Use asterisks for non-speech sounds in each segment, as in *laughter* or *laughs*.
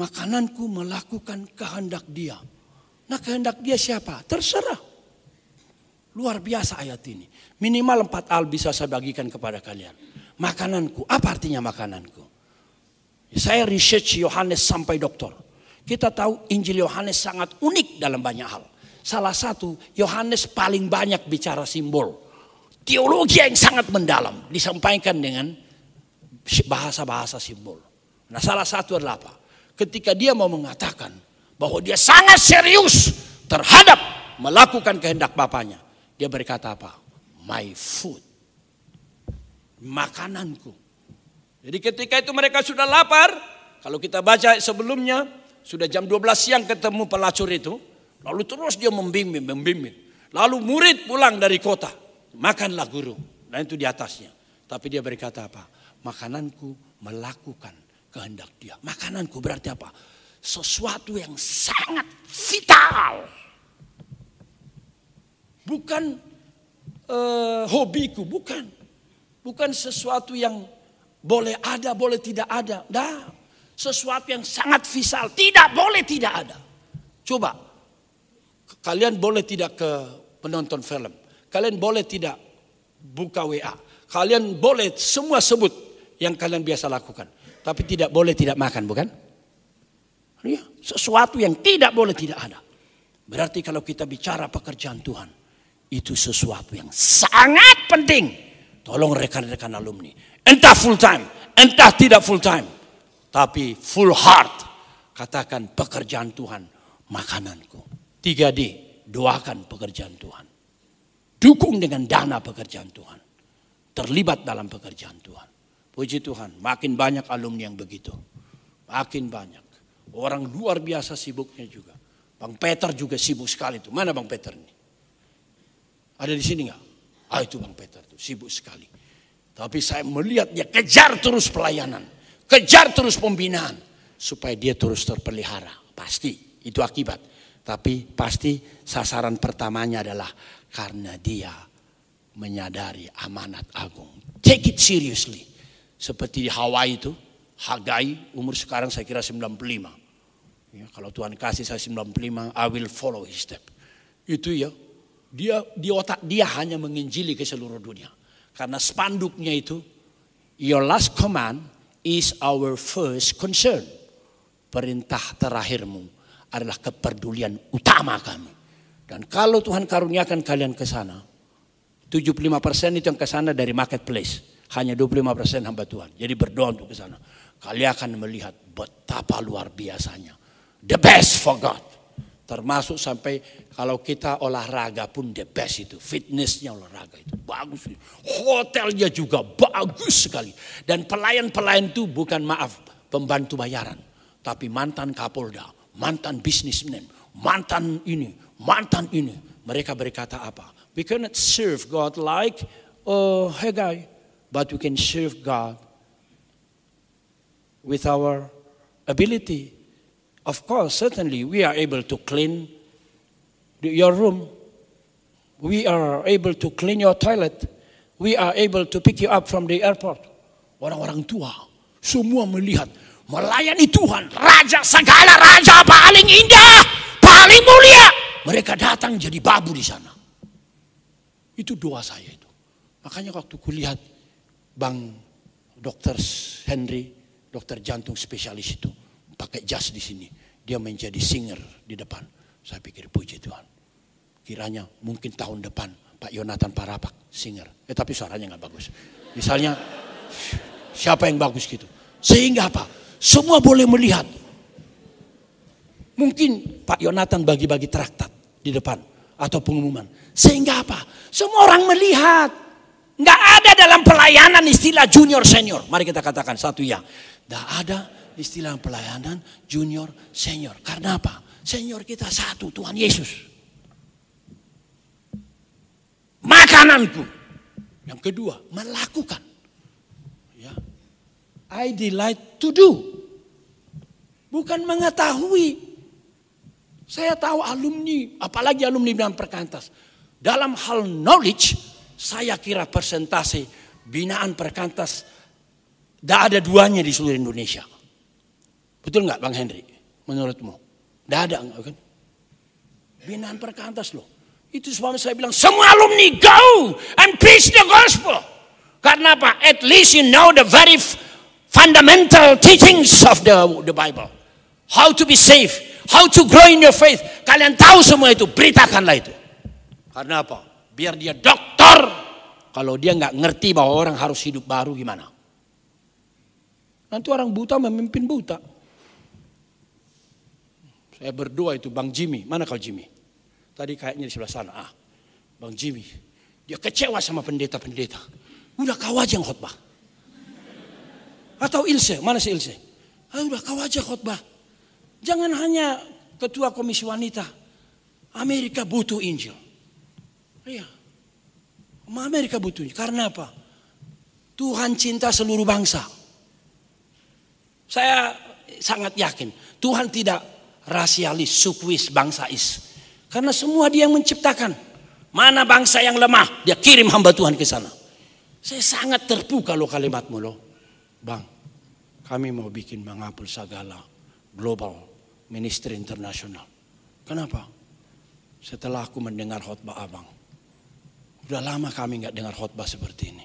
makananku melakukan kehendak dia. Nah kehendak dia siapa? Terserah. Luar biasa ayat ini. Minimal empat hal bisa saya bagikan kepada kalian. Makananku, apa artinya makananku? Saya research Yohanes sampai doktor. Kita tahu Injil Yohanes sangat unik dalam banyak hal. Salah satu, Yohanes paling banyak bicara simbol. Teologi yang sangat mendalam disampaikan dengan bahasa-bahasa simbol. Nah salah satu adalah apa? ketika dia mau mengatakan bahwa dia sangat serius terhadap melakukan kehendak bapaknya. Dia berkata apa? My food. Makananku. Jadi ketika itu mereka sudah lapar, kalau kita baca sebelumnya, sudah jam 12 siang ketemu pelacur itu, lalu terus dia membimbing, membimbing. Lalu murid pulang dari kota, makanlah guru. Dan nah, itu di atasnya. Tapi dia berkata apa? Makananku melakukan kehendak dia. Makananku berarti apa? Sesuatu yang sangat vital. Bukan uh, hobiku, bukan. Bukan sesuatu yang boleh ada, boleh tidak ada. Nah, sesuatu yang sangat vital, tidak boleh tidak ada. Coba, kalian boleh tidak ke penonton film. Kalian boleh tidak buka WA. Kalian boleh semua sebut yang kalian biasa lakukan. Tapi tidak boleh tidak makan bukan? Iya, sesuatu yang tidak boleh tidak ada. Berarti kalau kita bicara pekerjaan Tuhan. Itu sesuatu yang sangat penting. Tolong rekan-rekan alumni. Entah full time, entah tidak full time. Tapi full heart. Katakan pekerjaan Tuhan makananku. 3D, doakan pekerjaan Tuhan. Dukung dengan dana pekerjaan Tuhan. Terlibat dalam pekerjaan Tuhan. Puji Tuhan, makin banyak alumni yang begitu. Makin banyak. Orang luar biasa sibuknya juga. Bang Peter juga sibuk sekali itu. Mana Bang Peter ini? Ada di sini nggak? Ah itu Bang Peter tuh sibuk sekali. Tapi saya melihat dia kejar terus pelayanan. Kejar terus pembinaan. Supaya dia terus terpelihara. Pasti itu akibat. Tapi pasti sasaran pertamanya adalah karena dia menyadari amanat agung. Take it seriously seperti di Hawaii itu, Hagai umur sekarang saya kira 95. Ya, kalau Tuhan kasih saya 95, I will follow his step. Itu ya, dia di otak dia hanya menginjili ke seluruh dunia. Karena spanduknya itu, your last command is our first concern. Perintah terakhirmu adalah kepedulian utama kami. Dan kalau Tuhan karuniakan kalian ke sana, 75% itu yang ke sana dari marketplace hanya 25% hamba Tuhan. Jadi berdoa untuk ke sana. Kalian akan melihat betapa luar biasanya. The best for God. Termasuk sampai kalau kita olahraga pun the best itu. Fitnessnya olahraga itu bagus. Hotelnya juga bagus sekali. Dan pelayan-pelayan itu bukan maaf pembantu bayaran. Tapi mantan kapolda, mantan bisnismen, mantan ini, mantan ini. Mereka berkata apa? We cannot serve God like oh, hey guy but we can serve God with our ability. Of course, certainly, we are able to clean your room. We are able to clean your toilet. We are able to pick you up from the airport. Orang-orang tua semua melihat melayani Tuhan, raja segala raja paling indah, paling mulia. Mereka datang jadi babu di sana. Itu doa saya itu. Makanya waktu kulihat Bang Dokter Henry, dokter jantung spesialis itu pakai jas di sini. Dia menjadi singer di depan. Saya pikir puji Tuhan. Kiranya mungkin tahun depan Pak Yonatan Parapak singer. Eh tapi suaranya nggak bagus. Misalnya siapa yang bagus gitu. Sehingga apa? Semua boleh melihat. Mungkin Pak Yonatan bagi-bagi traktat di depan atau pengumuman. Sehingga apa? Semua orang melihat. Nggak ada dalam pelayanan istilah junior senior. Mari kita katakan satu ya. Nggak ada istilah pelayanan junior senior. Karena apa? Senior kita satu Tuhan Yesus. Makananku. Yang kedua, melakukan. Ya. I delight to do. Bukan mengetahui. Saya tahu alumni, apalagi alumni dalam perkantas. Dalam hal knowledge, saya kira persentase binaan perkantas tidak ada duanya di seluruh Indonesia. Betul nggak Bang Henry? Menurutmu? Tidak ada enggak kan? Binaan perkantas loh. Itu sebabnya saya bilang semua alumni go and preach the gospel. Karena apa? At least you know the very fundamental teachings of the, the Bible. How to be safe, how to grow in your faith. Kalian tahu semua itu, beritakanlah itu. Karena apa? biar dia dokter. Kalau dia nggak ngerti bahwa orang harus hidup baru gimana? Nanti orang buta memimpin buta. Saya berdoa itu Bang Jimmy, mana kau Jimmy? Tadi kayaknya di sebelah sana. Ah, Bang Jimmy, dia kecewa sama pendeta-pendeta. Udah kau aja yang khotbah. Atau Ilse, mana si Ilse? Ah, udah kau aja khotbah. Jangan hanya ketua komisi wanita. Amerika butuh Injil. Iya. Amerika butuhnya. Karena apa? Tuhan cinta seluruh bangsa. Saya sangat yakin. Tuhan tidak rasialis, sukuis, bangsais. Karena semua dia yang menciptakan. Mana bangsa yang lemah, dia kirim hamba Tuhan ke sana. Saya sangat terpuka kalau kalimatmu loh. Bang, kami mau bikin mengapul segala Global Ministry Internasional. Kenapa? Setelah aku mendengar khotbah abang, sudah lama kami nggak dengar khotbah seperti ini.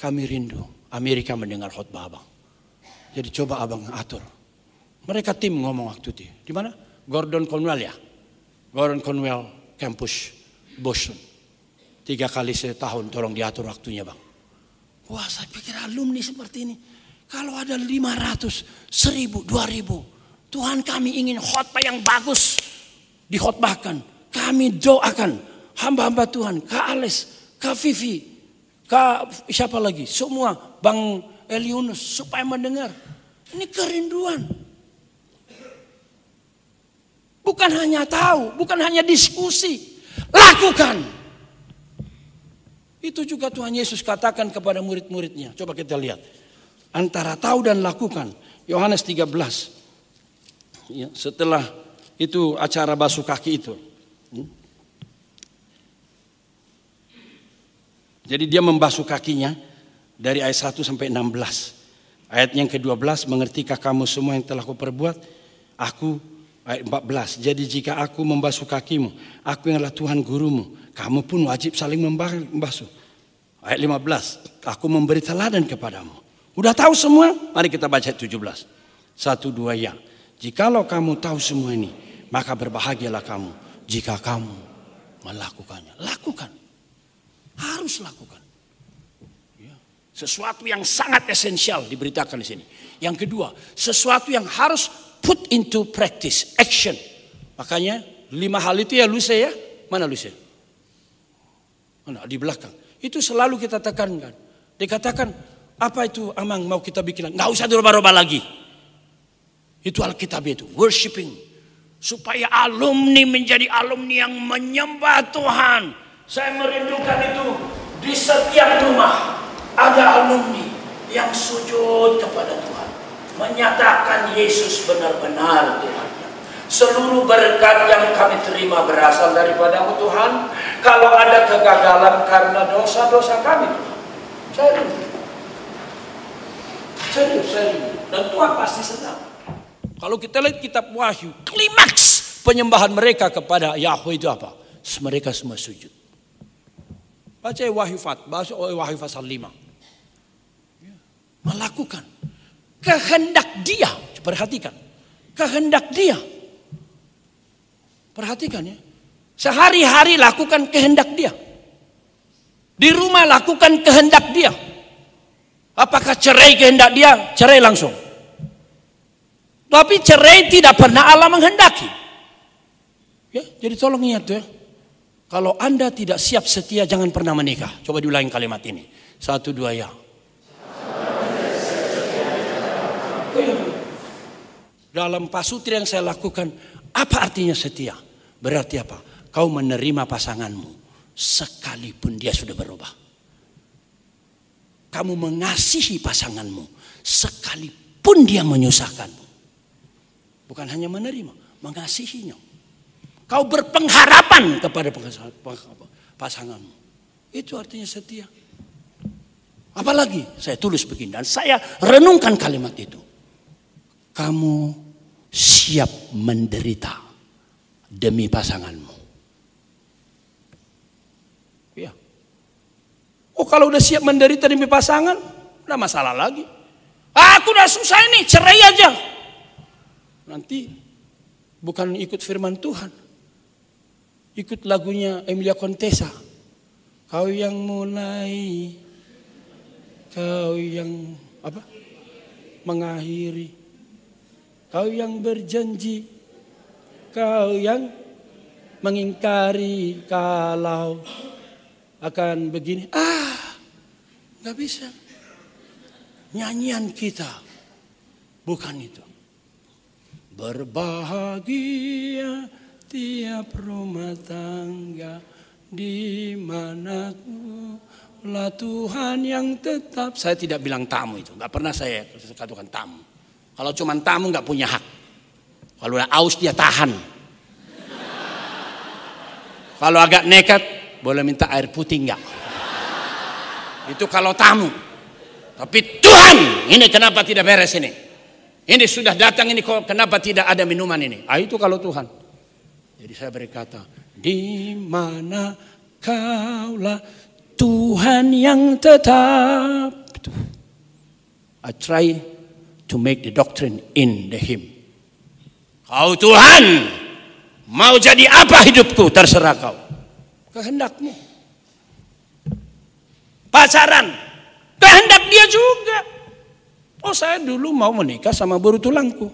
Kami rindu Amerika mendengar khotbah abang. Jadi coba abang atur. Mereka tim ngomong waktu itu. Di mana? Gordon Conwell ya. Gordon Conwell campus Boston. Tiga kali setahun tolong diatur waktunya bang. Wah saya pikir alumni seperti ini. Kalau ada 500, 1000, 2000. Tuhan kami ingin khotbah yang bagus dihotbahkan. Kami doakan hamba-hamba Tuhan, Kak Ales, Kak Vivi, Kak siapa lagi? Semua Bang Eliunus supaya mendengar. Ini kerinduan. Bukan hanya tahu, bukan hanya diskusi. Lakukan. Itu juga Tuhan Yesus katakan kepada murid-muridnya. Coba kita lihat. Antara tahu dan lakukan. Yohanes 13. Ya, setelah itu acara basuh kaki itu. Hmm. Jadi dia membasuh kakinya dari ayat 1 sampai 16. Ayat yang ke-12 mengertikah kamu semua yang telah kuperbuat aku ayat 14. Jadi jika aku membasuh kakimu, aku yang adalah Tuhan gurumu, kamu pun wajib saling membasuh. Ayat 15, aku memberi teladan kepadamu. Udah tahu semua? Mari kita baca ayat 17. Satu dua ya. Jikalau kamu tahu semua ini, maka berbahagialah kamu jika kamu melakukannya. Lakukan. Harus lakukan. Ya. Sesuatu yang sangat esensial diberitakan di sini. Yang kedua, sesuatu yang harus put into practice, action. Makanya lima hal itu ya Luce ya. Mana Luce? Mana di belakang. Itu selalu kita tekankan. Dikatakan apa itu amang mau kita bikin? Nggak usah diubah ubah lagi. Itu Alkitab itu, worshiping. Supaya alumni menjadi alumni yang menyembah Tuhan saya merindukan itu di setiap rumah ada alumni yang sujud kepada Tuhan. Menyatakan Yesus benar-benar Tuhan. Seluruh berkat yang kami terima berasal daripadamu Tuhan. Kalau ada kegagalan karena dosa-dosa kami Tuhan. Saya rindu. Serius, serius. Dan Tuhan pasti senang. Kalau kita lihat kitab Wahyu, klimaks penyembahan mereka kepada Yahweh itu apa? Mereka semua sujud. Baca wahyu Fat, baca pasal lima. Ya. Melakukan kehendak dia, perhatikan. Kehendak dia. Perhatikan ya. Sehari-hari lakukan kehendak dia. Di rumah lakukan kehendak dia. Apakah cerai kehendak dia? Cerai langsung. Tapi cerai tidak pernah Allah menghendaki. Ya, jadi tolong ingat ya. Kalau Anda tidak siap setia, jangan pernah menikah. Coba diulangi kalimat ini. Satu, dua, ya. Dalam pasutri yang saya lakukan, apa artinya setia? Berarti apa? Kau menerima pasanganmu sekalipun dia sudah berubah. Kamu mengasihi pasanganmu sekalipun dia menyusahkanmu. Bukan hanya menerima, mengasihinya. Kau berpengharapan kepada pasanganmu. Itu artinya setia. Apalagi saya tulis begini dan saya renungkan kalimat itu. Kamu siap menderita demi pasanganmu. Ya. Oh kalau udah siap menderita demi pasangan, udah masalah lagi. Aku udah susah ini, cerai aja. Nanti bukan ikut firman Tuhan, ikut lagunya Emilia Contessa. Kau yang mulai, kau yang apa? Mengakhiri. Kau yang berjanji, kau yang mengingkari kalau akan begini. Ah, nggak bisa. Nyanyian kita bukan itu. Berbahagia tiap rumah tangga di mana lah Tuhan yang tetap. Saya tidak bilang tamu itu, nggak pernah saya katakan tamu. Kalau cuma tamu nggak punya hak. Kalau udah aus dia tahan. Kalau agak nekat boleh minta air putih nggak? Itu kalau tamu. Tapi Tuhan ini kenapa tidak beres ini? Ini sudah datang ini kok kenapa tidak ada minuman ini? Ah itu kalau Tuhan. Jadi saya berkata, di mana kaulah Tuhan yang tetap. I try to make the doctrine in the hymn. Kau Tuhan, mau jadi apa hidupku terserah kau. Kehendakmu. Pacaran, kehendak dia juga. Oh saya dulu mau menikah sama buru tulangku.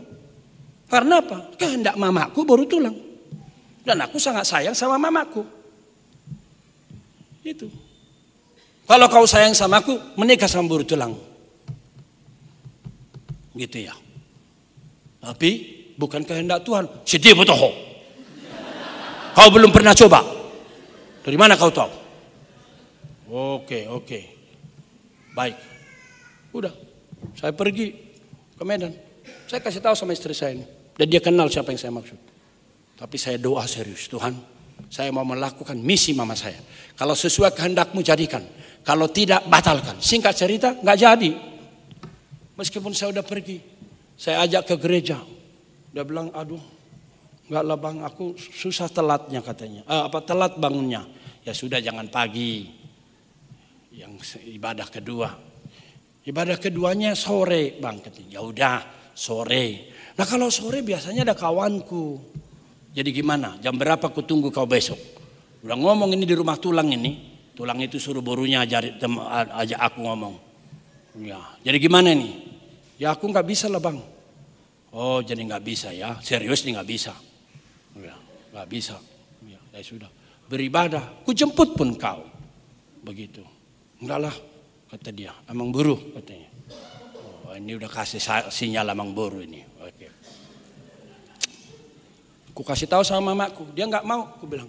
Karena apa? Kehendak mamaku baru tulang. Dan aku sangat sayang sama mamaku. Itu. Kalau kau sayang sama aku, menikah sama buru tulang. Gitu ya. Tapi bukan kehendak Tuhan. Sedih betul. Kau belum pernah coba. Dari mana kau tahu? Oke, oke. Baik. Udah. Saya pergi ke Medan. Saya kasih tahu sama istri saya ini. Dan dia kenal siapa yang saya maksud. Tapi saya doa serius, Tuhan saya mau melakukan misi mama saya. Kalau sesuai kehendakmu jadikan, kalau tidak batalkan. Singkat cerita nggak jadi. Meskipun saya udah pergi, saya ajak ke gereja. Dia bilang, aduh, nggak lah bang, aku susah telatnya katanya. Eh, apa telat bangunnya? Ya sudah jangan pagi. Yang ibadah kedua, ibadah keduanya sore bang Ya udah sore. Nah kalau sore biasanya ada kawanku jadi gimana? Jam berapa aku tunggu kau besok? Udah ngomong ini di rumah tulang ini. Tulang itu suruh borunya ajar ajak aku ngomong. Ya, jadi gimana ini? Ya aku nggak bisa lah bang. Oh jadi nggak bisa ya? Serius nih nggak bisa. Ya, nggak bisa. Ya, ya sudah. Beribadah. Ku jemput pun kau. Begitu. Enggak lah kata dia. Emang buruh katanya. Oh, ini udah kasih sinyal emang buruh ini. Ku kasih tahu sama mamaku, dia nggak mau. Ku bilang,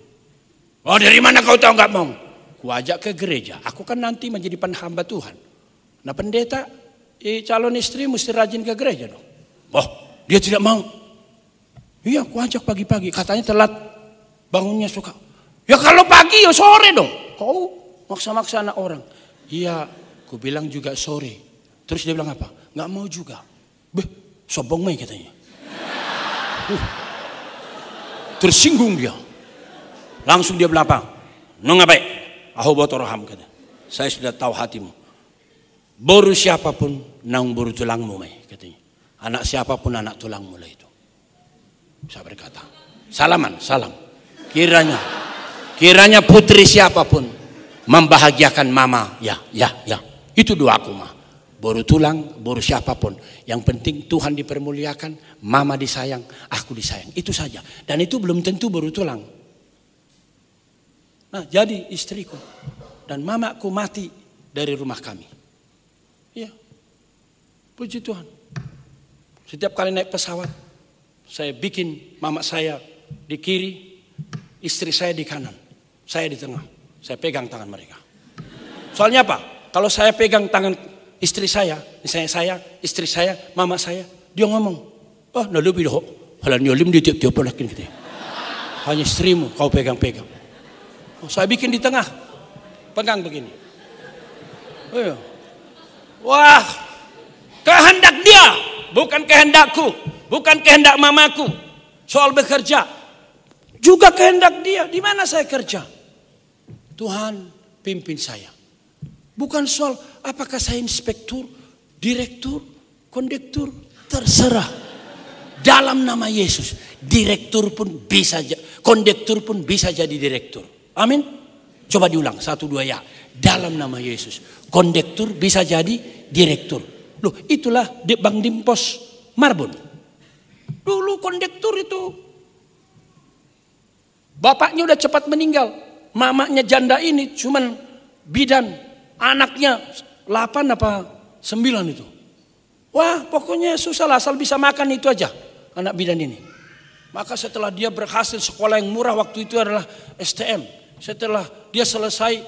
oh dari mana kau tahu nggak mau? Ku ajak ke gereja. Aku kan nanti menjadi penhamba Tuhan. Nah pendeta, eh, calon istri mesti rajin ke gereja dong. Oh, dia tidak mau. Iya, ku ajak pagi-pagi. Katanya telat. Bangunnya suka. Ya kalau pagi ya sore dong. Kau maksa-maksa anak orang. Iya, ku bilang juga sore. Terus dia bilang apa? Nggak mau juga. Beh, sombong main katanya. Uh tersinggung dia. Langsung dia belapang. Nong apa? Aku botoroham kata. Saya sudah tahu hatimu. Boru siapapun nang boru tulangmu mai katanya. Anak siapapun anak tulangmu lah itu. Saya berkata, salaman, salam. Kiranya, kiranya putri siapapun membahagiakan mama. Ya, ya, ya. Itu doaku mah baru tulang, baru siapapun. Yang penting Tuhan dipermuliakan, mama disayang, aku disayang. Itu saja. Dan itu belum tentu baru tulang. Nah, jadi istriku dan mamaku mati dari rumah kami. Iya. Puji Tuhan. Setiap kali naik pesawat, saya bikin mama saya di kiri, istri saya di kanan, saya di tengah. Saya pegang tangan mereka. Soalnya apa? Kalau saya pegang tangan istri saya, misalnya saya, istri saya, mama saya, dia ngomong, oh nah bidoh, halan nyolim di tiap-tiap lagi gitu. Hanya istrimu kau pegang-pegang. Oh, saya bikin di tengah, pegang begini. Oh, iya. Wah, kehendak dia, bukan kehendakku, bukan kehendak mamaku. Soal bekerja, juga kehendak dia. Di mana saya kerja? Tuhan pimpin saya. Bukan soal apakah saya inspektur, direktur, kondektur, terserah. Dalam nama Yesus, direktur pun bisa, kondektur pun bisa jadi direktur. Amin. Coba diulang, satu dua ya. Dalam nama Yesus, kondektur bisa jadi direktur. Loh, itulah Bang Dimpos Marbun. Dulu kondektur itu Bapaknya udah cepat meninggal. Mamanya janda ini cuman bidan Anaknya 8 apa 9 itu. Wah pokoknya susah lah asal bisa makan itu aja anak bidan ini. Maka setelah dia berhasil sekolah yang murah waktu itu adalah STM. Setelah dia selesai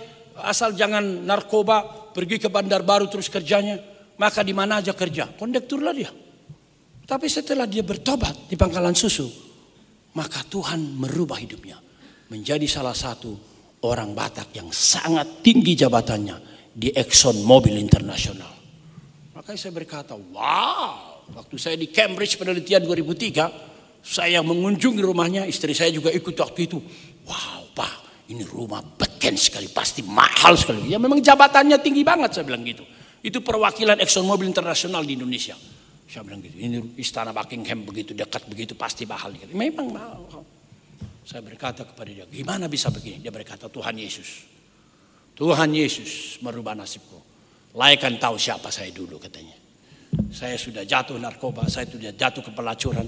asal jangan narkoba pergi ke bandar baru terus kerjanya. Maka di mana aja kerja kondektur lah dia. Tapi setelah dia bertobat di pangkalan susu, maka Tuhan merubah hidupnya menjadi salah satu orang Batak yang sangat tinggi jabatannya di Exxon Mobil Internasional. Makanya saya berkata, wow, waktu saya di Cambridge penelitian 2003, saya mengunjungi rumahnya, istri saya juga ikut waktu itu. Wow, Pak, ini rumah beken sekali, pasti mahal sekali. Ya memang jabatannya tinggi banget, saya bilang gitu. Itu perwakilan Exxon Mobil Internasional di Indonesia. Saya bilang gitu, ini istana Buckingham begitu dekat, begitu pasti mahal. Memang mahal. Saya berkata kepada dia, gimana bisa begini? Dia berkata, Tuhan Yesus, Tuhan Yesus merubah nasibku. Laikan tahu siapa saya dulu katanya. Saya sudah jatuh narkoba, saya sudah jatuh ke pelacuran.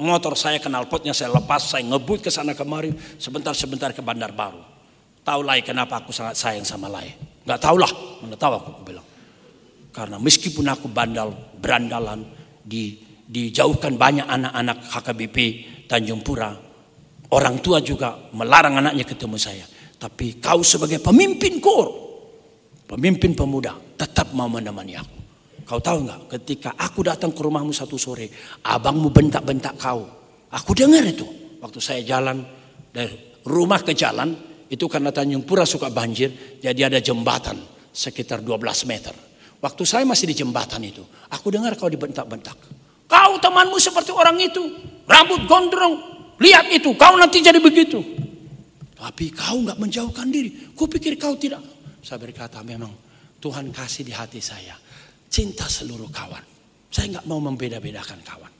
Motor saya kenal potnya saya lepas, saya ngebut ke sana kemari. Sebentar-sebentar ke Bandar Baru. Tahu Lai kenapa aku sangat sayang sama Lai. Gak tahulah, lah tahu aku, aku bilang. Karena meskipun aku bandal, berandalan, di, dijauhkan banyak anak-anak HKBP Tanjung Pura. Orang tua juga melarang anaknya ketemu saya. Tapi kau sebagai pemimpin kor, pemimpin pemuda, tetap mau menemani aku. Kau tahu nggak? Ketika aku datang ke rumahmu satu sore, abangmu bentak-bentak kau. Aku dengar itu. Waktu saya jalan dari rumah ke jalan, itu karena Tanjung Pura suka banjir, jadi ada jembatan sekitar 12 meter. Waktu saya masih di jembatan itu, aku dengar kau dibentak-bentak. Kau temanmu seperti orang itu, rambut gondrong, lihat itu, kau nanti jadi begitu. Tapi kau nggak menjauhkan diri. Kupikir kau tidak. Saya berkata memang Tuhan kasih di hati saya. Cinta seluruh kawan. Saya nggak mau membeda-bedakan kawan.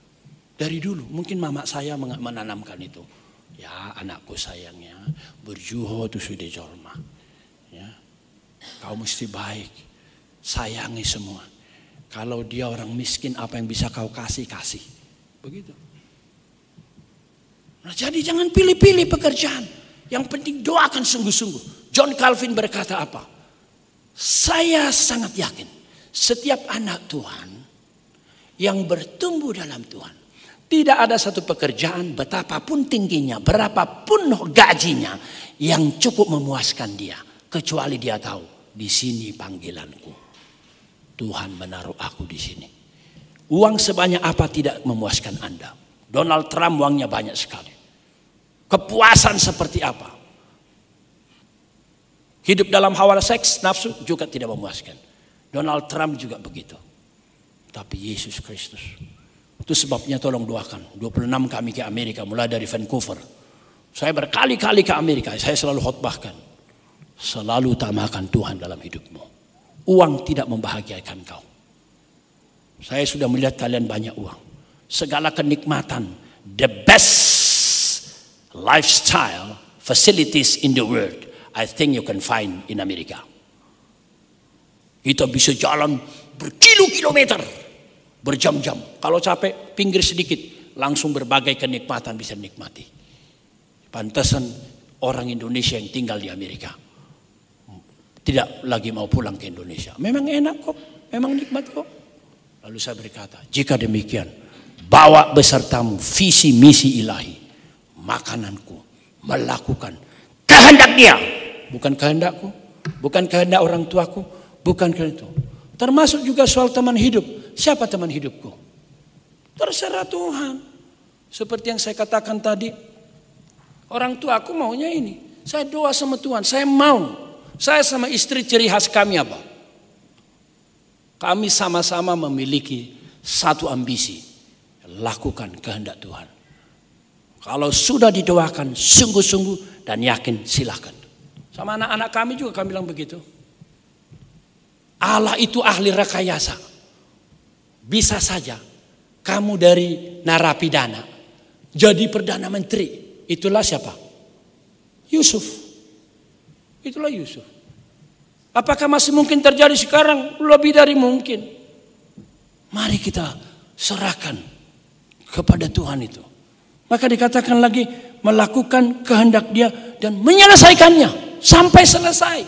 Dari dulu mungkin mama saya menanamkan itu. Ya anakku sayangnya berjuho itu sudah jorma. Ya, kau mesti baik. Sayangi semua. Kalau dia orang miskin apa yang bisa kau kasih kasih. Begitu. Nah, jadi jangan pilih-pilih pekerjaan. Yang penting doakan sungguh-sungguh. John Calvin berkata apa? Saya sangat yakin setiap anak Tuhan yang bertumbuh dalam Tuhan. Tidak ada satu pekerjaan betapapun tingginya, berapapun gajinya yang cukup memuaskan dia. Kecuali dia tahu, di sini panggilanku. Tuhan menaruh aku di sini. Uang sebanyak apa tidak memuaskan Anda. Donald Trump uangnya banyak sekali. Kepuasan seperti apa? Hidup dalam hawa seks, nafsu juga tidak memuaskan. Donald Trump juga begitu. Tapi Yesus Kristus. Itu sebabnya tolong doakan. 26 kami ke Amerika, mulai dari Vancouver. Saya berkali-kali ke Amerika, saya selalu khotbahkan. Selalu tamakan Tuhan dalam hidupmu. Uang tidak membahagiakan kau. Saya sudah melihat kalian banyak uang. Segala kenikmatan, the best lifestyle facilities in the world, I think you can find in America. Kita bisa jalan berkilo-kilometer, berjam-jam. Kalau capek, pinggir sedikit, langsung berbagai kenikmatan bisa nikmati. Pantasan orang Indonesia yang tinggal di Amerika tidak lagi mau pulang ke Indonesia. Memang enak kok, memang nikmat kok. Lalu saya berkata, jika demikian, bawa besertamu visi misi ilahi makananku, melakukan kehendak dia, bukan kehendakku, bukan kehendak orang tuaku, bukan kehendak itu. Termasuk juga soal teman hidup. Siapa teman hidupku? Terserah Tuhan. Seperti yang saya katakan tadi, orang tuaku maunya ini. Saya doa sama Tuhan, saya mau. Saya sama istri ciri khas kami apa? Kami sama-sama memiliki satu ambisi. Lakukan kehendak Tuhan. Kalau sudah didoakan sungguh-sungguh dan yakin silahkan. Sama anak-anak kami juga kami bilang begitu. Allah itu ahli rekayasa. Bisa saja kamu dari narapidana jadi perdana menteri. Itulah siapa? Yusuf. Itulah Yusuf. Apakah masih mungkin terjadi sekarang? Lebih dari mungkin. Mari kita serahkan kepada Tuhan itu. Maka dikatakan lagi melakukan kehendak dia dan menyelesaikannya sampai selesai.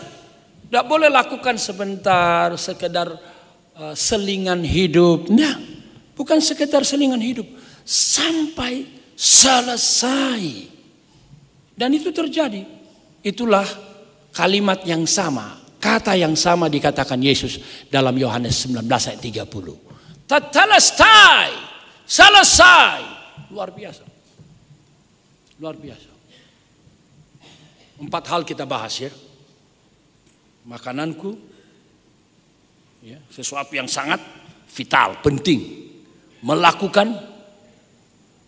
Tidak boleh lakukan sebentar sekedar uh, selingan hidup. Nah, bukan sekedar selingan hidup. Sampai selesai. Dan itu terjadi. Itulah kalimat yang sama. Kata yang sama dikatakan Yesus dalam Yohanes 19 ayat 30. Tetelestai. Selesai. Luar biasa. Luar biasa. Empat hal kita bahas ya. Makananku, ya, sesuatu yang sangat vital, penting. Melakukan,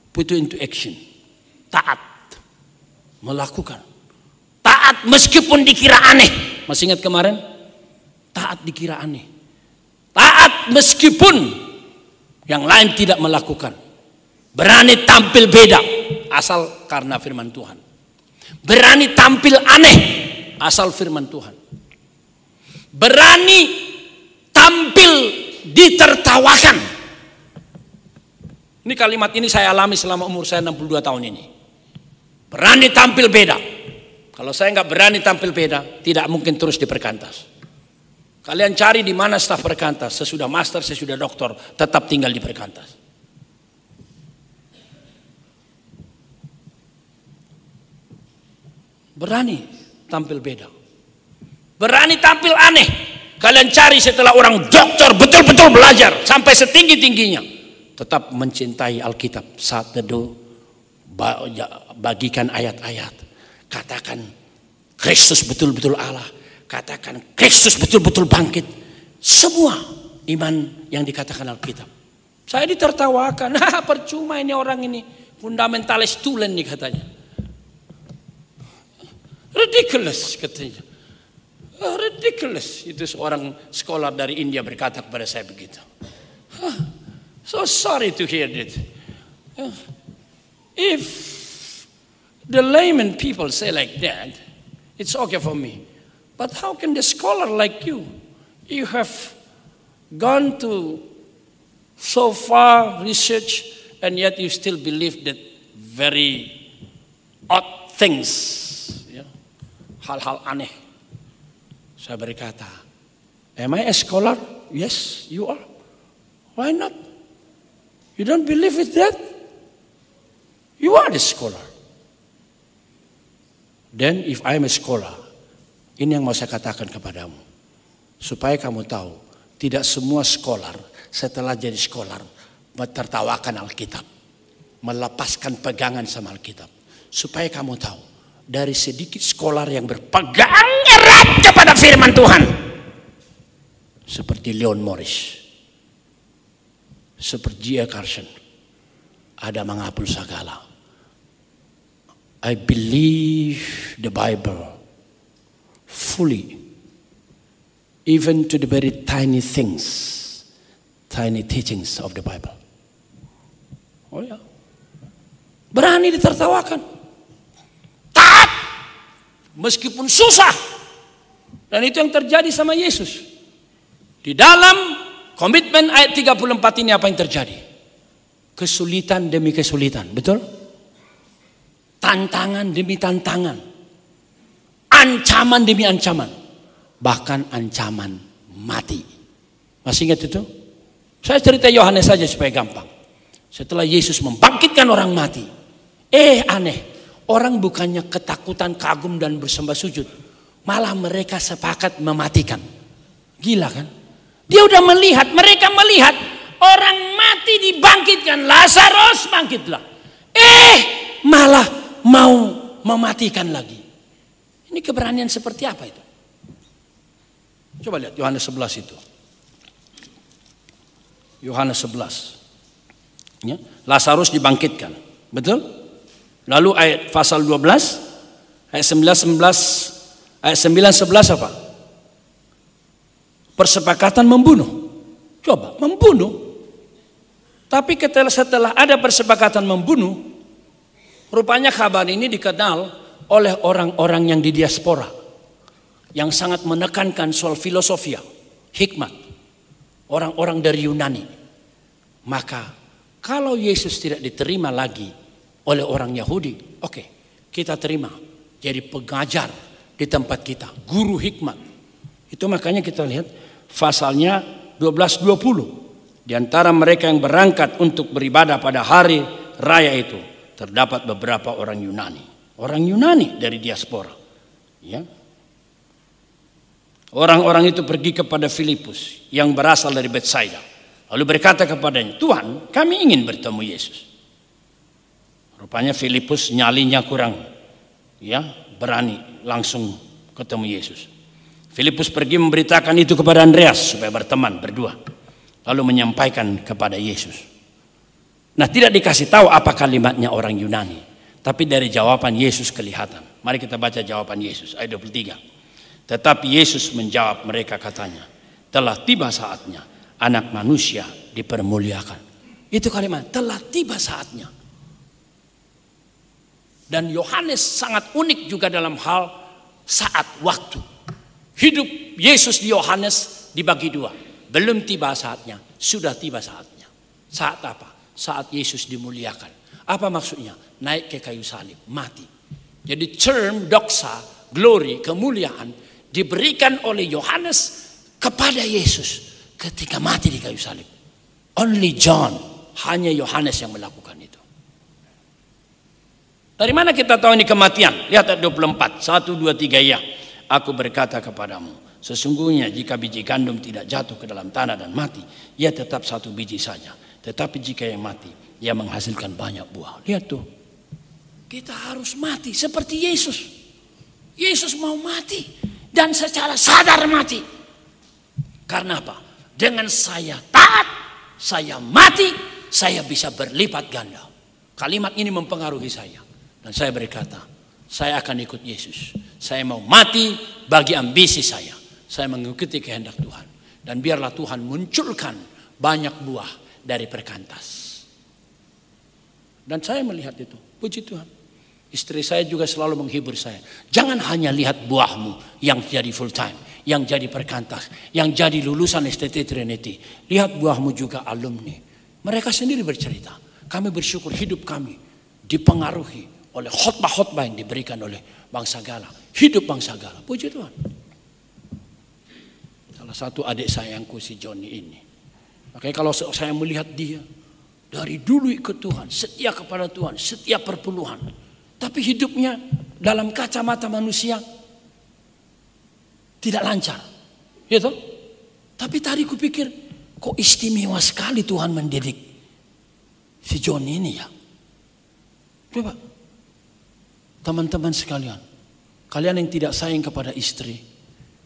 put into action. Taat. Melakukan. Taat meskipun dikira aneh. Masih ingat kemarin? Taat dikira aneh. Taat meskipun yang lain tidak melakukan. Berani tampil beda asal karena firman Tuhan. Berani tampil aneh asal firman Tuhan. Berani tampil ditertawakan. Ini kalimat ini saya alami selama umur saya 62 tahun ini. Berani tampil beda. Kalau saya nggak berani tampil beda, tidak mungkin terus di Kalian cari di mana staf perkantas, sesudah master, sesudah doktor, tetap tinggal di perkantas. Berani tampil beda. Berani tampil aneh. Kalian cari setelah orang dokter betul-betul belajar sampai setinggi-tingginya. Tetap mencintai Alkitab saat teduh. Bagikan ayat-ayat. Katakan Kristus betul-betul Allah. Katakan Kristus betul-betul bangkit. Semua iman yang dikatakan Alkitab. Saya ditertawakan. *laughs* Percuma ini orang ini. Fundamentalis tulen nih katanya. Ridiculous katanya. Ah, ridiculous. Itu seorang sekolah dari India berkata kepada saya begitu. so sorry to hear that. Ah, if the layman people say like that, it's okay for me. But how can the scholar like you, you have gone to so far research and yet you still believe that very odd things hal-hal aneh. Saya berkata, am I a scholar? Yes, you are. Why not? You don't believe it that? You are a scholar. Then if I am a scholar, ini yang mau saya katakan kepadamu. Supaya kamu tahu, tidak semua scholar setelah jadi scholar tertawakan Alkitab. Melepaskan pegangan sama Alkitab. Supaya kamu tahu, dari sedikit sekolah yang berpegang erat kepada firman Tuhan. Seperti Leon Morris. Seperti Gia Carson. Ada menghapus segala. I believe the Bible fully. Even to the very tiny things. Tiny teachings of the Bible. Oh ya. Berani ditertawakan meskipun susah. Dan itu yang terjadi sama Yesus. Di dalam komitmen ayat 34 ini apa yang terjadi? Kesulitan demi kesulitan, betul? Tantangan demi tantangan. Ancaman demi ancaman. Bahkan ancaman mati. Masih ingat itu? Saya cerita Yohanes saja supaya gampang. Setelah Yesus membangkitkan orang mati. Eh aneh. Orang bukannya ketakutan, kagum dan bersembah sujud. Malah mereka sepakat mematikan. Gila kan? Dia udah melihat, mereka melihat orang mati dibangkitkan. Lazarus bangkitlah. Eh, malah mau mematikan lagi. Ini keberanian seperti apa itu? Coba lihat Yohanes 11 itu. Yohanes 11. Ya, Lazarus dibangkitkan. Betul? Lalu ayat pasal 12 ayat 19 11 ayat 9 11 apa? Persepakatan membunuh. Coba membunuh. Tapi setelah ada persepakatan membunuh, rupanya kabar ini dikenal oleh orang-orang yang di diaspora yang sangat menekankan soal filosofia, hikmat. Orang-orang dari Yunani. Maka kalau Yesus tidak diterima lagi oleh orang Yahudi. Oke, kita terima. Jadi pengajar di tempat kita, guru hikmat. Itu makanya kita lihat pasalnya 12:20. Di antara mereka yang berangkat untuk beribadah pada hari raya itu terdapat beberapa orang Yunani. Orang Yunani dari diaspora. Ya. Orang-orang itu pergi kepada Filipus yang berasal dari Betsaida. Lalu berkata kepadanya, "Tuhan, kami ingin bertemu Yesus." Rupanya Filipus nyalinya kurang. Ya, berani langsung ketemu Yesus. Filipus pergi memberitakan itu kepada Andreas supaya berteman berdua. Lalu menyampaikan kepada Yesus. Nah, tidak dikasih tahu apa kalimatnya orang Yunani, tapi dari jawaban Yesus kelihatan. Mari kita baca jawaban Yesus ayat 23. Tetapi Yesus menjawab mereka katanya, telah tiba saatnya anak manusia dipermuliakan. Itu kalimat, telah tiba saatnya dan Yohanes sangat unik juga dalam hal saat waktu. Hidup Yesus di Yohanes dibagi dua. Belum tiba saatnya, sudah tiba saatnya. Saat apa? Saat Yesus dimuliakan. Apa maksudnya? Naik ke kayu salib, mati. Jadi term doksa, glory, kemuliaan diberikan oleh Yohanes kepada Yesus ketika mati di kayu salib. Only John, hanya Yohanes yang melakukan. Dari mana kita tahu ini kematian? Lihat ayat 24, 1, 2, 3 ya. Aku berkata kepadamu, sesungguhnya jika biji gandum tidak jatuh ke dalam tanah dan mati, ia tetap satu biji saja. Tetapi jika yang mati, ia menghasilkan banyak buah. Lihat tuh, kita harus mati seperti Yesus. Yesus mau mati dan secara sadar mati. Karena apa? Dengan saya taat, saya mati, saya bisa berlipat ganda. Kalimat ini mempengaruhi saya. Dan saya berkata, saya akan ikut Yesus. Saya mau mati bagi ambisi saya. Saya mengikuti kehendak Tuhan. Dan biarlah Tuhan munculkan banyak buah dari perkantas. Dan saya melihat itu. Puji Tuhan. Istri saya juga selalu menghibur saya. Jangan hanya lihat buahmu yang jadi full time. Yang jadi perkantas. Yang jadi lulusan STT Trinity. Lihat buahmu juga alumni. Mereka sendiri bercerita. Kami bersyukur hidup kami dipengaruhi oleh khotbah-khotbah yang diberikan oleh bangsa Gala. Hidup bangsa Gala. Puji Tuhan. Salah satu adik sayangku si Joni ini. oke kalau saya melihat dia dari dulu ikut Tuhan, setia kepada Tuhan, setia perpuluhan. Tapi hidupnya dalam kacamata manusia tidak lancar. Ya toh? Tapi tadi kupikir kok istimewa sekali Tuhan mendidik si Joni ini ya. Coba Teman-teman sekalian, kalian yang tidak sayang kepada istri,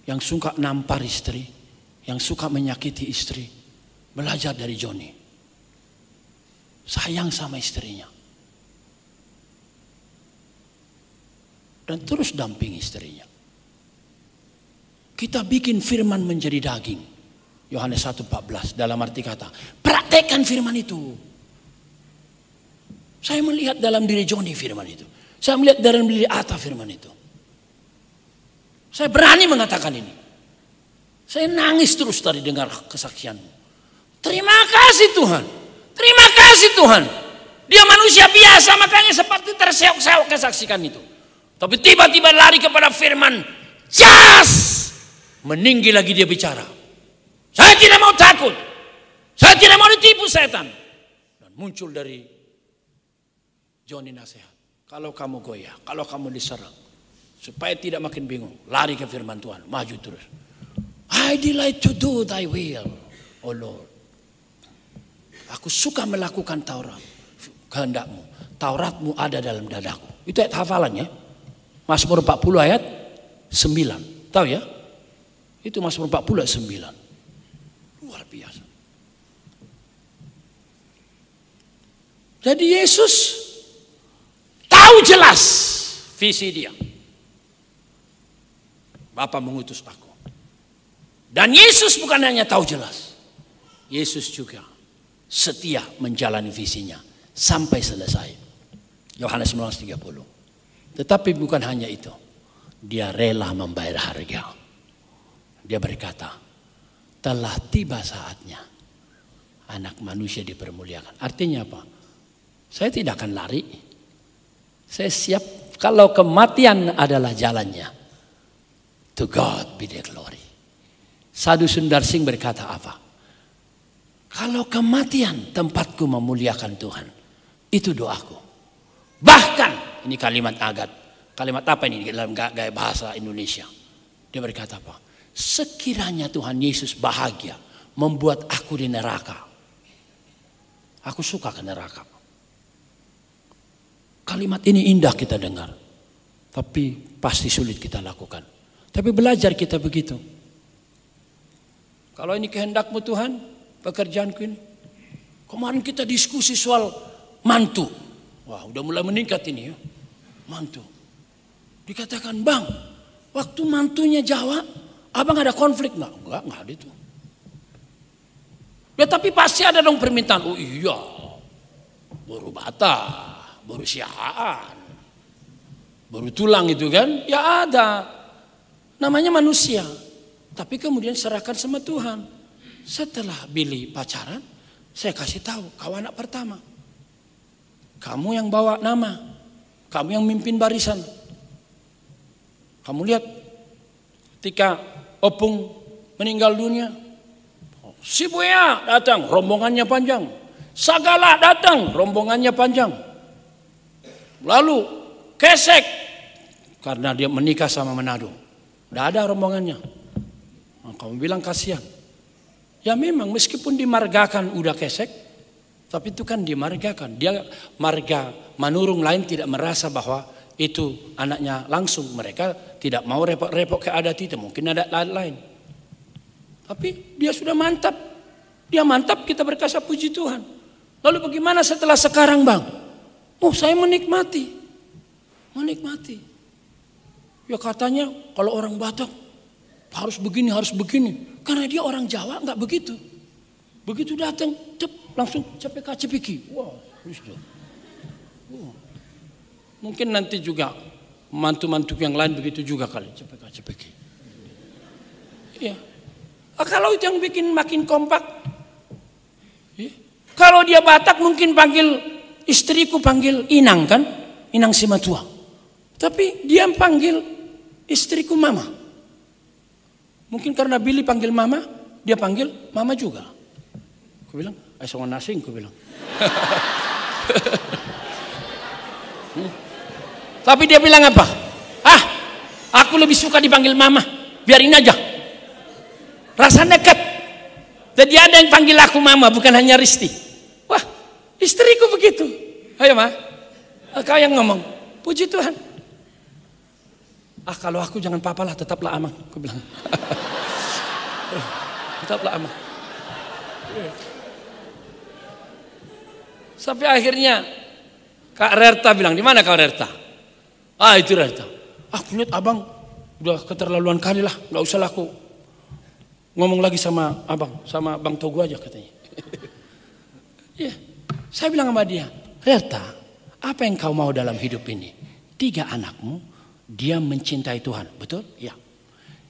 yang suka nampar istri, yang suka menyakiti istri, belajar dari Joni. Sayang sama istrinya. Dan terus damping istrinya. Kita bikin firman menjadi daging. Yohanes 1:14 dalam arti kata, praktekan firman itu. Saya melihat dalam diri Joni firman itu. Saya melihat dari beli Ata firman itu. Saya berani mengatakan ini. Saya nangis terus tadi dengar kesaksianmu. Terima kasih Tuhan. Terima kasih Tuhan. Dia manusia biasa makanya seperti terseok-seok kesaksikan itu. Tapi tiba-tiba lari kepada firman. Jas! Meninggi lagi dia bicara. Saya tidak mau takut. Saya tidak mau ditipu setan. Dan muncul dari Joni nasihat. Kalau kamu goyah, kalau kamu diserang, supaya tidak makin bingung, lari ke firman Tuhan, maju terus. I delight to do thy will, oh Lord. Aku suka melakukan Taurat, kehendakmu. Tauratmu ada dalam dadaku. Itu ayat hafalannya. Mazmur 40 ayat 9. Tahu ya? Itu Mazmur 40 ayat 9. Luar biasa. Jadi Yesus tahu jelas visi dia. Bapa mengutus aku. Dan Yesus bukan hanya tahu jelas. Yesus juga setia menjalani visinya sampai selesai. Yohanes 19:30. Tetapi bukan hanya itu. Dia rela membayar harga. Dia berkata, telah tiba saatnya anak manusia dipermuliakan. Artinya apa? Saya tidak akan lari. Saya siap kalau kematian adalah jalannya. To God be the glory. Sadhu Sundar Singh berkata apa? Kalau kematian tempatku memuliakan Tuhan. Itu doaku. Bahkan, ini kalimat agat. Kalimat apa ini dalam gaya bahasa Indonesia? Dia berkata apa? Sekiranya Tuhan Yesus bahagia membuat aku di neraka. Aku suka ke neraka. Kalimat ini indah kita dengar. Tapi pasti sulit kita lakukan. Tapi belajar kita begitu. Kalau ini kehendakmu Tuhan, pekerjaanku ini. Kemarin kita diskusi soal mantu. Wah, udah mulai meningkat ini ya. Mantu. Dikatakan, bang, waktu mantunya Jawa, abang ada konflik nggak? Enggak, enggak ada itu. Ya tapi pasti ada dong permintaan. Oh iya, baru batal baru siaan. Baru tulang itu kan, ya ada. Namanya manusia. Tapi kemudian serahkan sama Tuhan. Setelah Billy pacaran, saya kasih tahu, kau anak pertama. Kamu yang bawa nama. Kamu yang mimpin barisan. Kamu lihat, ketika Opung meninggal dunia, oh, Si Sibuya datang, rombongannya panjang. Sagala datang, rombongannya panjang. Lalu kesek karena dia menikah sama Manado. Tidak ada rombongannya. Nah, kamu bilang kasihan. Ya memang meskipun dimargakan udah kesek, tapi itu kan dimargakan. Dia marga manurung lain tidak merasa bahwa itu anaknya langsung. Mereka tidak mau repot-repot ke adat itu. Mungkin ada lain, lain. Tapi dia sudah mantap. Dia mantap kita berkasa puji Tuhan. Lalu bagaimana setelah sekarang bang? Oh saya menikmati. Menikmati. Ya katanya kalau orang Batak harus begini, harus begini. Karena dia orang Jawa nggak begitu. Begitu datang, cep, langsung cepeka cepiki. Wah, wow, Mungkin nanti juga mantu-mantu yang lain begitu juga kali. Cepeka cepiki. Iya. Ah, kalau itu yang bikin makin kompak. Ya. Kalau dia Batak mungkin panggil istriku panggil Inang kan? Inang Simatua. Tapi dia panggil istriku Mama. Mungkin karena Billy panggil Mama, dia panggil Mama juga. Aku bilang, esongan nasi, aku bilang. *laughs* Hmm. Tapi dia bilang apa? Ah, aku lebih suka dipanggil Mama. Biarin aja. Rasa dekat. Jadi ada yang panggil aku Mama, bukan hanya Risti. Wah, istriku begitu. Ayo mah, kau yang ngomong. Puji Tuhan. Ah kalau aku jangan papalah tetaplah aman. Aku bilang. *laughs* tetaplah aman. Sampai akhirnya Kak Rerta bilang, di mana Kak Rerta? Ah itu Rerta. Ah, aku lihat abang udah keterlaluan kali lah, nggak usah laku ngomong lagi sama abang, sama bang Togo aja katanya. *laughs* Iya. yeah. Saya bilang sama dia, Reta, apa yang kau mau dalam hidup ini? Tiga anakmu, dia mencintai Tuhan, betul? Ya.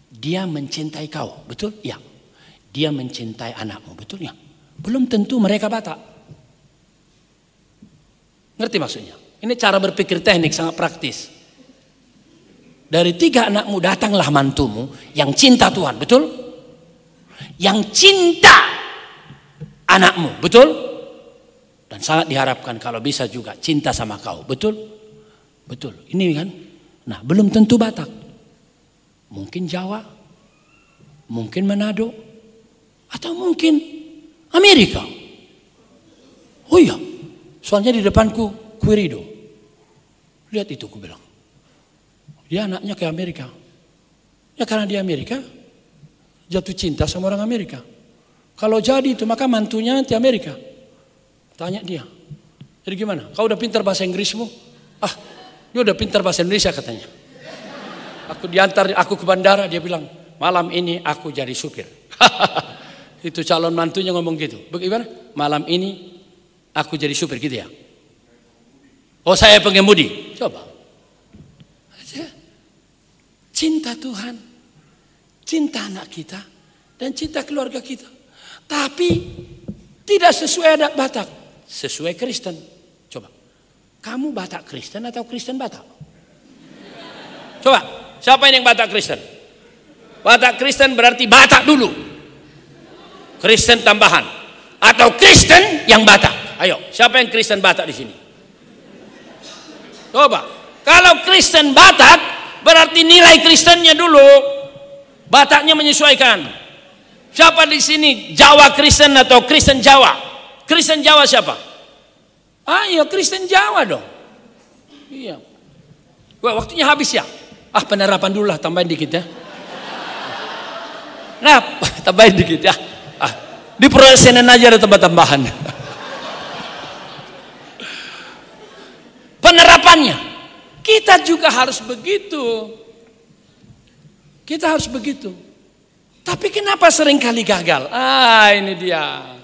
Dia mencintai kau, betul? Ya. Dia mencintai anakmu, betul? Ya. Belum tentu mereka batak. Ngerti maksudnya? Ini cara berpikir teknik sangat praktis. Dari tiga anakmu datanglah mantumu yang cinta Tuhan, betul? Yang cinta anakmu, betul? Dan sangat diharapkan kalau bisa juga cinta sama kau. Betul? Betul. Ini kan. Nah belum tentu Batak. Mungkin Jawa. Mungkin Manado. Atau mungkin Amerika. Oh iya. Soalnya di depanku Quirido. Lihat itu aku bilang. Dia anaknya ke Amerika. Ya karena di Amerika jatuh cinta sama orang Amerika. Kalau jadi itu maka mantunya nanti Amerika. Tanya dia. Jadi gimana? Kau udah pintar bahasa Inggrismu? Ah, dia udah pintar bahasa Indonesia katanya. Aku diantar, aku ke bandara, dia bilang, malam ini aku jadi supir. *laughs* Itu calon mantunya ngomong gitu. Bagaimana? Malam ini aku jadi supir gitu ya. Oh saya pengemudi. Coba. Cinta Tuhan. Cinta anak kita. Dan cinta keluarga kita. Tapi tidak sesuai adat Batak sesuai Kristen. Coba, kamu Batak Kristen atau Kristen Batak? Coba, siapa yang Batak Kristen? Batak Kristen berarti Batak dulu. Kristen tambahan. Atau Kristen yang Batak. Ayo, siapa yang Kristen Batak di sini? Coba, kalau Kristen Batak berarti nilai Kristennya dulu. Bataknya menyesuaikan. Siapa di sini Jawa Kristen atau Kristen Jawa? Kristen Jawa siapa? Ah ya Kristen Jawa dong. Iya. Wah, waktunya habis ya? Ah penerapan dulu lah tambahin dikit ya. Nah, *laughs* tambahin dikit ya. Ah, di Protestanan aja ada tambah-tambahan. Penerapannya, kita juga harus begitu. Kita harus begitu. Tapi kenapa seringkali gagal? Ah, ini dia.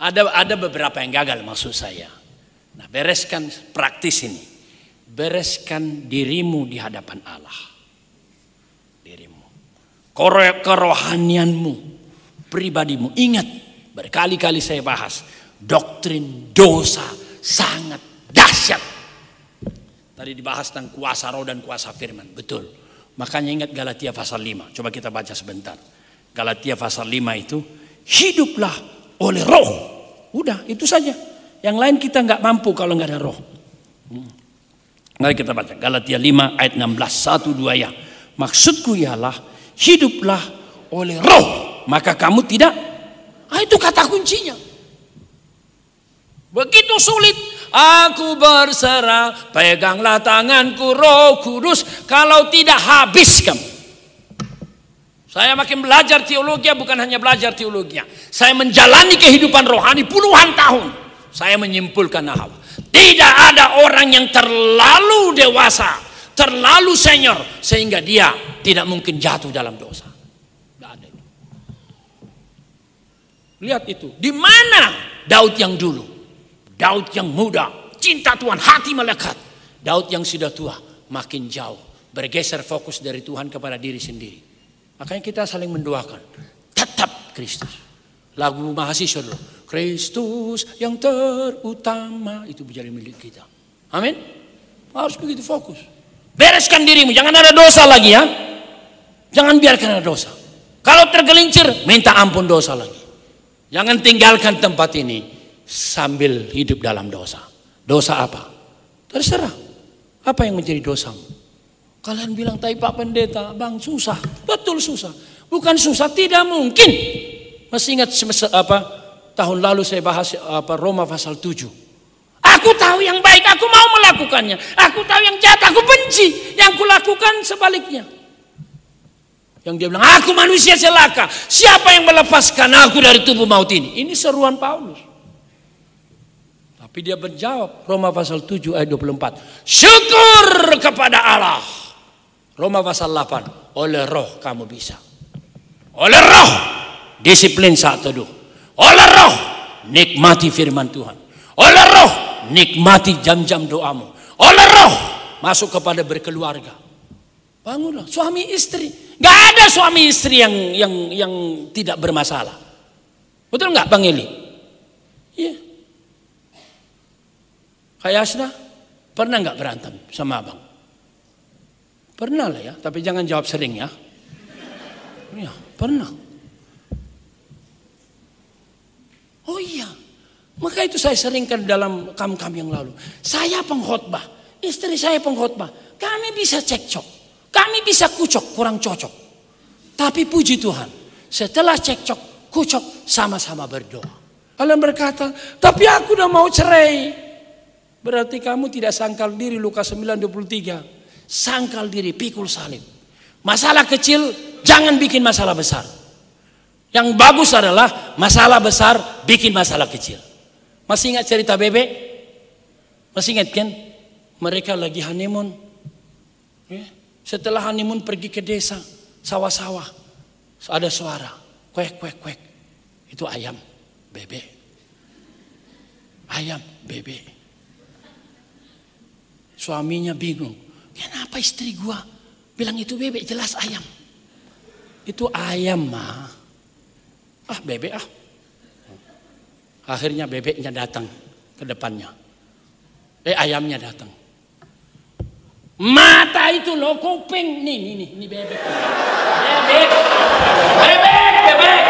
Ada ada beberapa yang gagal maksud saya. Nah, bereskan praktis ini. Bereskan dirimu di hadapan Allah. Dirimu. Kerohanianmu, pribadimu. Ingat, berkali-kali saya bahas, doktrin dosa sangat dahsyat. Tadi dibahas tentang kuasa roh dan kuasa firman, betul. Makanya ingat Galatia pasal 5. Coba kita baca sebentar. Galatia pasal 5 itu hiduplah oleh roh. Udah, itu saja. Yang lain kita nggak mampu kalau nggak ada roh. Hmm. Mari kita baca Galatia 5 ayat 16 1 2 ya. Maksudku ialah hiduplah oleh roh, maka kamu tidak. Ah itu kata kuncinya. Begitu sulit Aku berserah, peganglah tanganku roh kudus Kalau tidak habis kamu saya makin belajar teologi bukan hanya belajar teologi. Saya menjalani kehidupan rohani puluhan tahun. Saya menyimpulkan hal. Tidak ada orang yang terlalu dewasa, terlalu senior sehingga dia tidak mungkin jatuh dalam dosa. Tidak ada Lihat itu. Di mana Daud yang dulu? Daud yang muda, cinta Tuhan, hati melekat. Daud yang sudah tua, makin jauh, bergeser fokus dari Tuhan kepada diri sendiri. Makanya kita saling mendoakan. Tetap Kristus. Lagu mahasiswa dulu. Kristus yang terutama. Itu menjadi milik kita. Amin. Harus begitu fokus. Bereskan dirimu. Jangan ada dosa lagi ya. Jangan biarkan ada dosa. Kalau tergelincir, minta ampun dosa lagi. Jangan tinggalkan tempat ini sambil hidup dalam dosa. Dosa apa? Terserah. Apa yang menjadi dosamu? Kalian bilang, tapi Pak Pendeta, Bang susah. Betul susah. Bukan susah, tidak mungkin. Masih ingat semester, apa tahun lalu saya bahas apa Roma pasal 7. Aku tahu yang baik, aku mau melakukannya. Aku tahu yang jahat, aku benci. Yang kulakukan sebaliknya. Yang dia bilang, aku manusia celaka. Siapa yang melepaskan aku dari tubuh maut ini? Ini seruan Paulus. Tapi dia menjawab Roma pasal 7 ayat 24. Syukur kepada Allah Roma pasal 8. Oleh roh kamu bisa. Oleh roh disiplin saat teduh. Oleh roh nikmati firman Tuhan. Oleh roh nikmati jam-jam doamu. Oleh roh masuk kepada berkeluarga. Bangunlah suami istri. nggak ada suami istri yang yang yang tidak bermasalah. Betul nggak Bang Eli? Iya. Kayak Asna pernah nggak berantem sama abang? Pernah lah ya, tapi jangan jawab sering ya. Ya, pernah. Oh iya, maka itu saya seringkan dalam kam-kam yang lalu. Saya pengkhotbah, istri saya pengkhotbah. Kami bisa cekcok, kami bisa kucok, kurang cocok. Tapi puji Tuhan, setelah cekcok, kucok sama-sama berdoa. Kalian berkata, tapi aku udah mau cerai. Berarti kamu tidak sangkal diri Lukas 9.23 sangkal diri, pikul salib. Masalah kecil jangan bikin masalah besar. Yang bagus adalah masalah besar bikin masalah kecil. Masih ingat cerita bebek? Masih ingat kan? Mereka lagi honeymoon. Ya. Setelah honeymoon pergi ke desa, sawah-sawah. Ada suara, kuek, kuek, kuek. Itu ayam, bebek. Ayam, bebek. Suaminya bingung Kenapa istri gua bilang itu bebek jelas ayam? Itu ayam mah. Ah bebek ah. Akhirnya bebeknya datang ke depannya. Eh ayamnya datang. Mata itu lo kuping. Nih nih nih, nih bebek. Bebek. Bebek, bebek.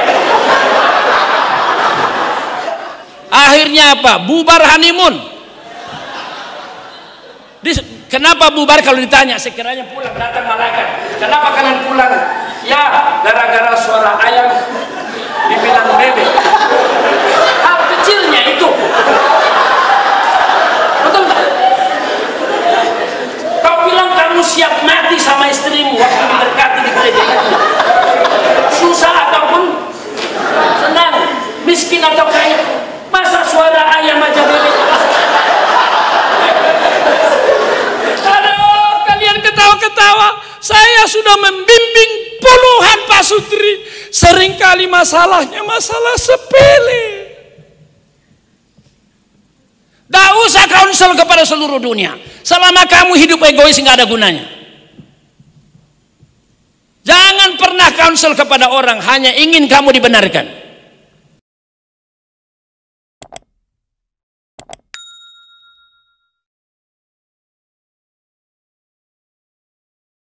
Akhirnya apa? Bubar honeymoon. Kenapa bubar kalau ditanya? Sekiranya pulang datang malaikat. Kenapa kalian pulang? Ya, gara-gara suara ayam dibilang bebek. Hal kecilnya itu. Betul tak? Kau bilang kamu siap mati sama istrimu waktu diberkati di gereja Susah ataupun senang, miskin atau kaya. Masa suara ayam aja bebek? saya sudah membimbing puluhan Pak Sutri. Seringkali masalahnya masalah sepele. Tidak usah konsel kepada seluruh dunia. Selama kamu hidup egois nggak ada gunanya. Jangan pernah konsel kepada orang hanya ingin kamu dibenarkan.